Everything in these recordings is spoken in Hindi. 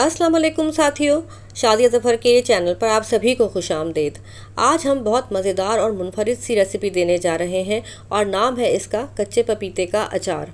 अस्सलाम वालेकुम साथियों शादिया ज़फ़र के चैनल पर आप सभी को खुश आमदेद आज हम बहुत मज़ेदार और मुनफरद सी रेसिपी देने जा रहे हैं और नाम है इसका कच्चे पपीते का अचार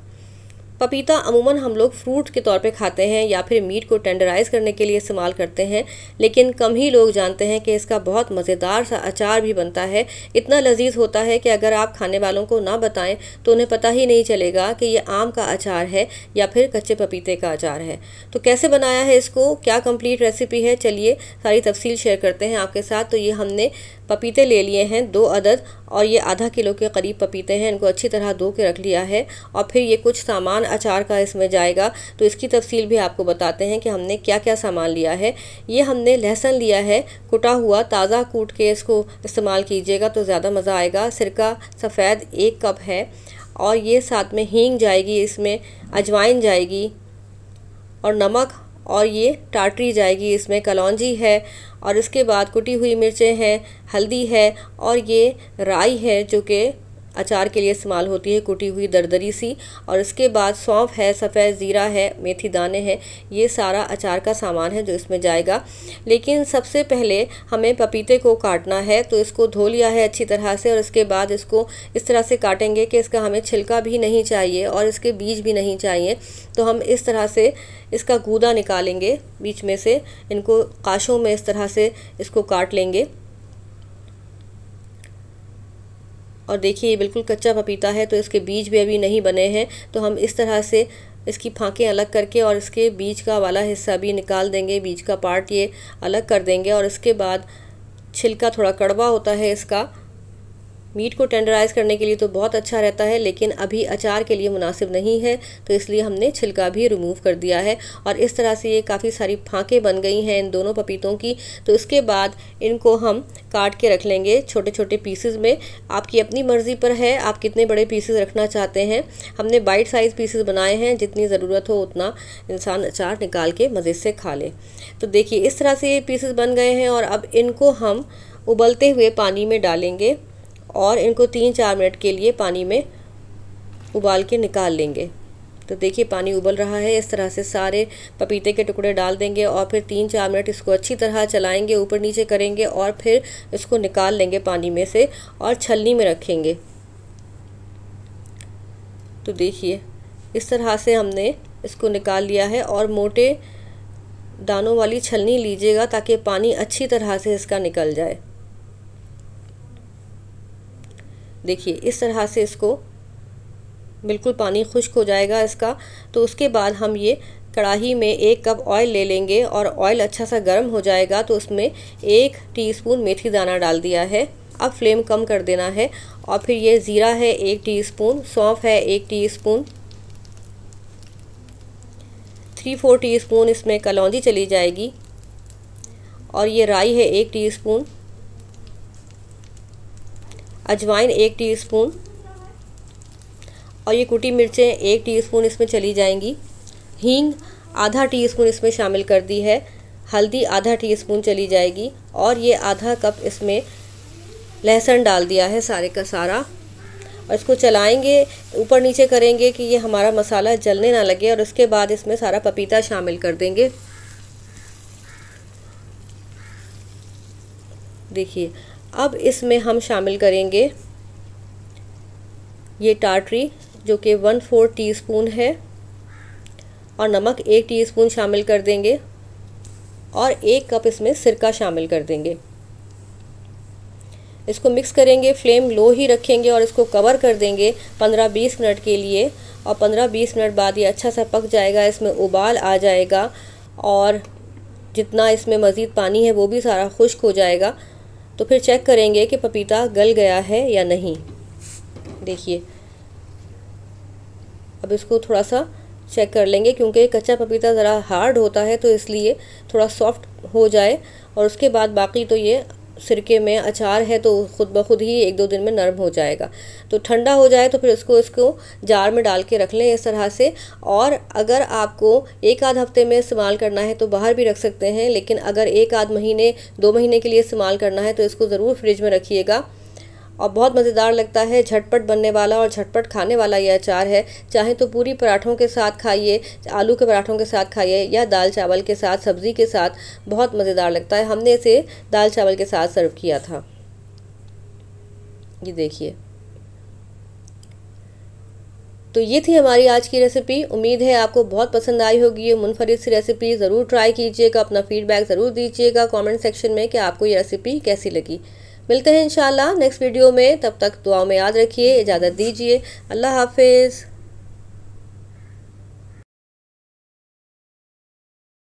पपीता अमूमन हम लोग फ्रूट के तौर पे खाते हैं या फिर मीट को टेंडराइज करने के लिए इस्तेमाल करते हैं लेकिन कम ही लोग जानते हैं कि इसका बहुत मज़ेदार सा अचार भी बनता है इतना लजीज होता है कि अगर आप खाने वालों को ना बताएं तो उन्हें पता ही नहीं चलेगा कि ये आम का अचार है या फिर कच्चे पपीते का अचार है तो कैसे बनाया है इसको क्या कम्प्लीट रेसिपी है चलिए सारी तफसील शेयर करते हैं आपके साथ तो ये हमने पपीते ले लिए हैं दो अदद और ये आधा किलो के करीब पपीते हैं इनको अच्छी तरह धो के रख लिया है और फिर ये कुछ सामान अचार का इसमें जाएगा तो इसकी तफसील भी आपको बताते हैं कि हमने क्या क्या सामान लिया है ये हमने लहसुन लिया है कुटा हुआ ताज़ा कूट के इसको इस्तेमाल कीजिएगा तो ज़्यादा मज़ा आएगा सिरका सफ़ेद एक कप है और ये साथ में हींग जाएगी इसमें अजवाइन जाएगी और नमक और ये टाटरी जाएगी इसमें कलौजी है और इसके बाद कुटी हुई मिर्चें हैं हल्दी है और ये राई है जो कि अचार के लिए इस्तेमाल होती है कुटी हुई दरदरी सी और इसके बाद सौंफ है सफ़ेद ज़ीरा है मेथी दाने हैं ये सारा अचार का सामान है जो इसमें जाएगा लेकिन सबसे पहले हमें पपीते को काटना है तो इसको धो लिया है अच्छी तरह से और इसके बाद इसको इस तरह से काटेंगे कि इसका हमें छिलका भी नहीं चाहिए और इसके बीज भी नहीं चाहिए तो हम इस तरह से इसका गूदा निकालेंगे बीच में से इनको काशों में इस तरह से इसको काट लेंगे और देखिए ये बिल्कुल कच्चा पपीता है तो इसके बीज भी अभी नहीं बने हैं तो हम इस तरह से इसकी फाँकें अलग करके और इसके बीज का वाला हिस्सा भी निकाल देंगे बीज का पार्ट ये अलग कर देंगे और इसके बाद छिलका थोड़ा कड़वा होता है इसका मीट को टेंडराइज करने के लिए तो बहुत अच्छा रहता है लेकिन अभी अचार के लिए मुनासिब नहीं है तो इसलिए हमने छिलका भी रिमूव कर दिया है और इस तरह से ये काफ़ी सारी फाँकें बन गई हैं इन दोनों पपीतों की तो इसके बाद इनको हम काट के रख लेंगे छोटे छोटे पीसेज में आपकी अपनी मर्ज़ी पर है आप कितने बड़े पीसेज रखना चाहते हैं हमने बाइट साइज़ पीसेज बनाए हैं जितनी ज़रूरत हो उतना इंसान अचार निकाल के मज़े से खा ले तो देखिए इस तरह से ये पीसेस बन गए हैं और अब इनको हम उबलते हुए पानी में डालेंगे और इनको तीन चार मिनट के लिए पानी में उबाल के निकाल लेंगे तो देखिए पानी उबल रहा है इस तरह से सारे पपीते के टुकड़े डाल देंगे और फिर तीन चार मिनट इसको अच्छी तरह चलाएंगे ऊपर नीचे करेंगे और फिर इसको निकाल लेंगे पानी में से और छलनी में रखेंगे तो देखिए इस तरह से हमने इसको निकाल लिया है और मोटे दानों वाली छलनी लीजिएगा ताकि पानी अच्छी तरह से इसका निकल जाए देखिए इस तरह से इसको बिल्कुल पानी खुश्क हो जाएगा इसका तो उसके बाद हम ये कढ़ाही में एक कप ऑयल ले लेंगे और ऑयल अच्छा सा गर्म हो जाएगा तो उसमें एक टीस्पून मेथी दाना डाल दिया है अब फ्लेम कम कर देना है और फिर ये ज़ीरा है एक टीस्पून सौंफ है एक टीस्पून थ्री फोर टीस्पून इसमें कलौजी चली जाएगी और ये राई है एक टीस्पून अजवाइन एक टीस्पून और ये कुटी मिर्चें एक टीस्पून इसमें चली जाएंगी हींग आधा टीस्पून इसमें शामिल कर दी है हल्दी आधा टीस्पून चली जाएगी और ये आधा कप इसमें लहसुन डाल दिया है सारे का सारा और इसको चलाएंगे ऊपर नीचे करेंगे कि ये हमारा मसाला जलने ना लगे और उसके बाद इसमें सारा पपीता शामिल कर देंगे देखिए अब इसमें हम शामिल करेंगे ये टाटरी जो कि वन फोर टीस्पून है और नमक एक टीस्पून शामिल कर देंगे और एक कप इसमें सिरका शामिल कर देंगे इसको मिक्स करेंगे फ्लेम लो ही रखेंगे और इसको कवर कर देंगे 15-20 मिनट के लिए और 15-20 मिनट बाद ये अच्छा सा पक जाएगा इसमें उबाल आ जाएगा और जितना इसमें मज़ीद पानी है वो भी सारा खुश्क हो जाएगा तो फिर चेक करेंगे कि पपीता गल गया है या नहीं देखिए अब इसको थोड़ा सा चेक कर लेंगे क्योंकि कच्चा पपीता ज़रा हार्ड होता है तो इसलिए थोड़ा सॉफ्ट हो जाए और उसके बाद बाकी तो ये सिरके में अचार है तो खुद ब खुद ही एक दो दिन में नरम हो जाएगा तो ठंडा हो जाए तो फिर उसको इसको जार में डाल के रख लें इस तरह से और अगर आपको एक आध हफ्ते में इस्तेमाल करना है तो बाहर भी रख सकते हैं लेकिन अगर एक आध महीने दो महीने के लिए इस्तेमाल करना है तो इसको ज़रूर फ्रिज में रखिएगा और बहुत मज़ेदार लगता है झटपट बनने वाला और झटपट खाने वाला यह अचार है चाहे तो पूरी पराठों के साथ खाइए आलू के पराठों के साथ खाइए या दाल चावल के साथ सब्ज़ी के साथ बहुत मज़ेदार लगता है हमने इसे दाल चावल के साथ सर्व किया था ये देखिए तो ये थी हमारी आज की रेसिपी उम्मीद है आपको बहुत पसंद आई होगी ये मुनफरद सी रेसिपी ज़रूर ट्राई कीजिएगा अपना फीडबैक ज़रूर दीजिएगा कमेंट सेक्शन में कि आपको ये रेसिपी कैसी लगी मिलते हैं इन नेक्स्ट वीडियो में तब तक दुआ में याद रखिए इजाज़त दीजिए अल्लाह हाफिज़